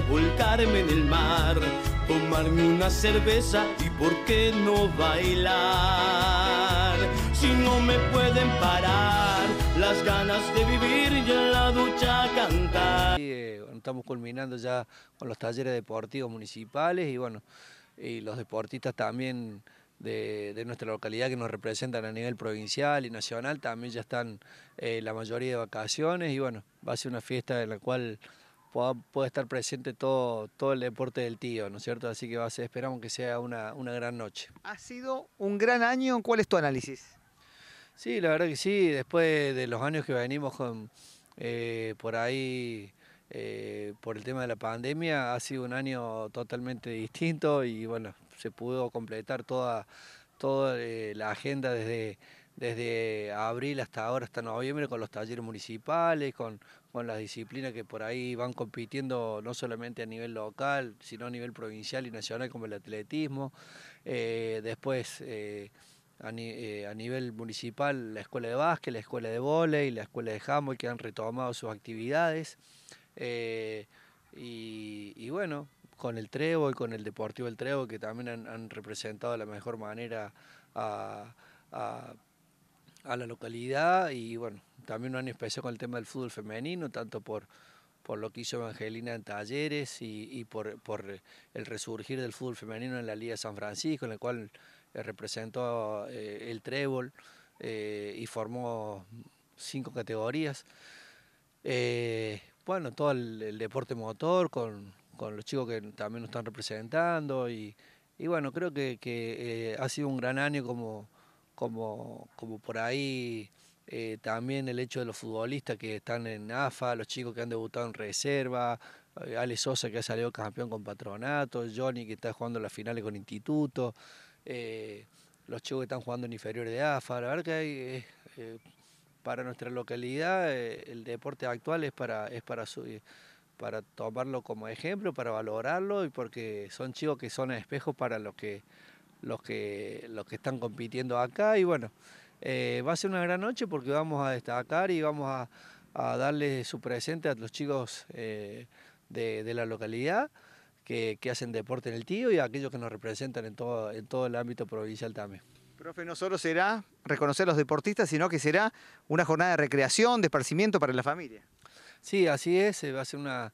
volcarme en el mar, tomarme una cerveza y por qué no bailar. Si no me pueden parar las ganas de vivir y en la ducha cantar. Eh, estamos culminando ya con los talleres deportivos municipales y bueno, y los deportistas también. De, nuestra localidad que nos representan a nivel provincial y nacional, también ya están eh, la mayoría de vacaciones y bueno, va a ser una fiesta en la cual puede estar presente todo, todo el deporte del tío, ¿no es cierto? Así que esperamos que sea una, gran noche. Ha sido un gran año, ¿cuál es tu análisis? Sí, la verdad que sí, después de los años que venimos con, eh, por ahí eh, por el tema de la pandemia, ha sido un año totalmente distinto y bueno, se pudo completar toda, toda eh, la agenda desde desde abril hasta ahora, hasta noviembre, con los talleres municipales, con, con las disciplinas que por ahí van compitiendo no solamente a nivel local, sino a nivel provincial y nacional, como el atletismo. Eh, después, eh, eh, a, nivel municipal, la escuela de básquet, la escuela de volei, la escuela de handball, que han retomado sus actividades. Y, bueno, con el Trevo y con el Deportivo del Trevo, que también han, representado de la mejor manera a, a a la localidad y bueno, también un año especial con el tema del fútbol femenino, tanto por, por lo que hizo Evangelina en talleres y, por, el resurgir del fútbol femenino en la Liga de San Francisco, en la cual eh, representó eh, el trébol eh, y formó cinco categorías. bueno, todo el, deporte motor con, los chicos que también nos están representando y, bueno, creo que, que ha sido un gran año como como, como por ahí eh, también el hecho de los futbolistas que están en AFA, los chicos que han debutado en reserva, eh, Alex Sosa que ha salido campeón con Patronato, Johnny que está jugando las finales con Instituto, eh, los chicos que están jugando en inferiores de AFA. La verdad que hay, para nuestra localidad el deporte actual es para, es para, su, para tomarlo como ejemplo, para valorarlo y porque son chicos que son espejos para los que los que, los que están compitiendo acá y bueno, eh, va a ser una gran noche porque vamos a destacar y vamos a, darle su presente a los chicos eh, de, la localidad que, hacen deporte en el tío y a aquellos que nos representan en todo, en todo el ámbito provincial también. Profe, no solo será reconocer a los deportistas, sino que será una jornada de recreación, de esparcimiento para la familia. Sí, así es, eh, va a ser una...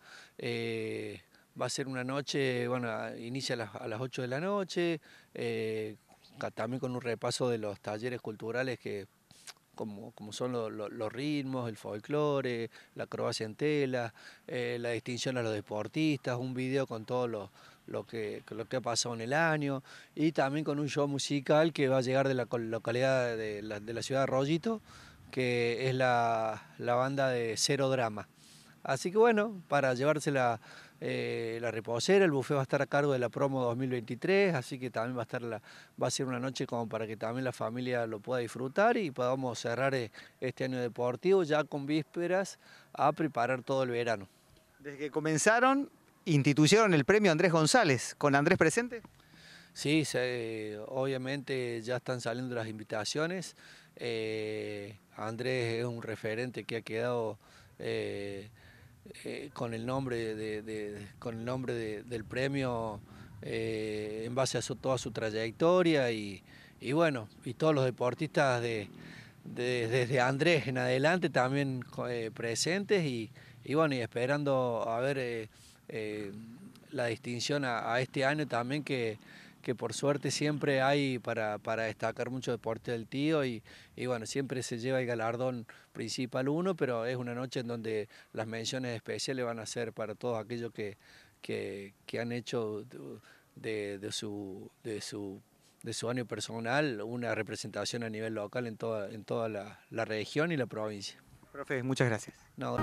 Va a ser una noche, bueno, inicia a las, 8 de la noche, eh, también con un repaso de los talleres culturales que como, como, son los ritmos, el folclore, la acrobacia en tela, eh, la distinción a los deportistas, un video con todo lo, lo, que, lo que ha pasado en el año y también con un show musical que va a llegar de la localidad de la, ciudad de Rollito, que es la, la banda de Cero Drama. Así que bueno, para llevársela eh, la reposera, el buffet va a estar a cargo de la promo 2023, así que también va a estar la, va a ser una noche como para que también la familia lo pueda disfrutar y podamos cerrar eh, este año deportivo ya con vísperas a preparar todo el verano. Desde que comenzaron, instituyeron el premio Andrés González, con Andrés presente. Sí, obviamente ya están saliendo las invitaciones. Eh, Andrés es un referente que ha quedado eh, con el nombre, de, con el nombre del premio eh, en base a su, toda su trayectoria y, y, bueno, y todos los deportistas de, desde Andrés en adelante también eh, presentes y, y, bueno, y esperando a ver la distinción a este año también que que por suerte siempre hay para, destacar mucho deporte del tío y, bueno, siempre se lleva el galardón principal uno, pero es una noche en donde las menciones especiales van a ser para todos aquellos que, que, han hecho de, su, de, su, de su año personal una representación a nivel local en toda, en toda la, región y la provincia. Profe, muchas gracias. no.